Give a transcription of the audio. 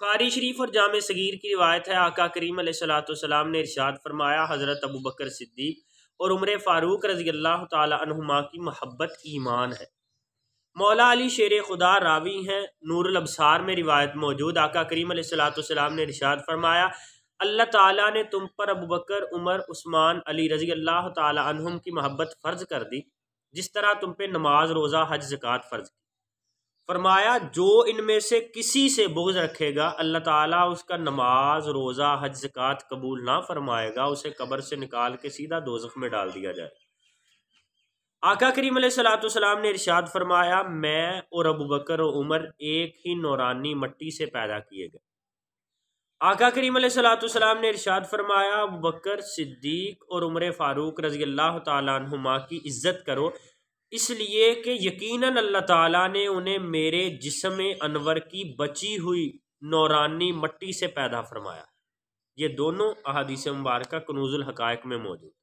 बुखारी शरीफ और जाम सगीर की रिवायत है आका करीम सलाम ने इरशाद फरमाया हज़रत अबू बकर सिद्दीक और उम्र फ़ारूक रजी अल्लाह तुमा की महब्बत ईमान है मौला अली शेर खुदा रावी हैं नूर अबसार में रिवायत मौजूद आका करीम सलाम ने इरशाद फरमाया अल्लाह ताली ने तुम पर अबू बकर उमर उस्मान अली रजी अल्लाह तुम की महब्बत फ़र्ज़ कर दी जिस तरह तुम पे नमाज रोज़ा हज जक़ात फ़र्ज़ की फरमाया जो इनमें से किसी से बुग्ज रखेगा अल्लाह ताला उसका नमाज रोज़ा हज जक़ात कबूल ना फरमाएगा उसे कब्र से निकाल के सीधा दोजख में डाल दिया जाए आका करीम सलातम ने इरशाद फरमाया मैं और अबू बकर और उमर एक ही नौरानी मट्टी से पैदा किए गए आका करीम सलाम ने इरशाद फरमाया अबू बकर सिद्दीक और उमर फ़ारूक रजी अल्लाह तुमा की इज़्ज़त करो इसलिए कि यकीनन अल्लाह ताला ने उन्हें मेरे जिसम अनवर की बची हुई नौरानी मट्टी से पैदा फरमाया ये दोनों अहादीस मुबारक कनूज़ुल हकायक में मौजूद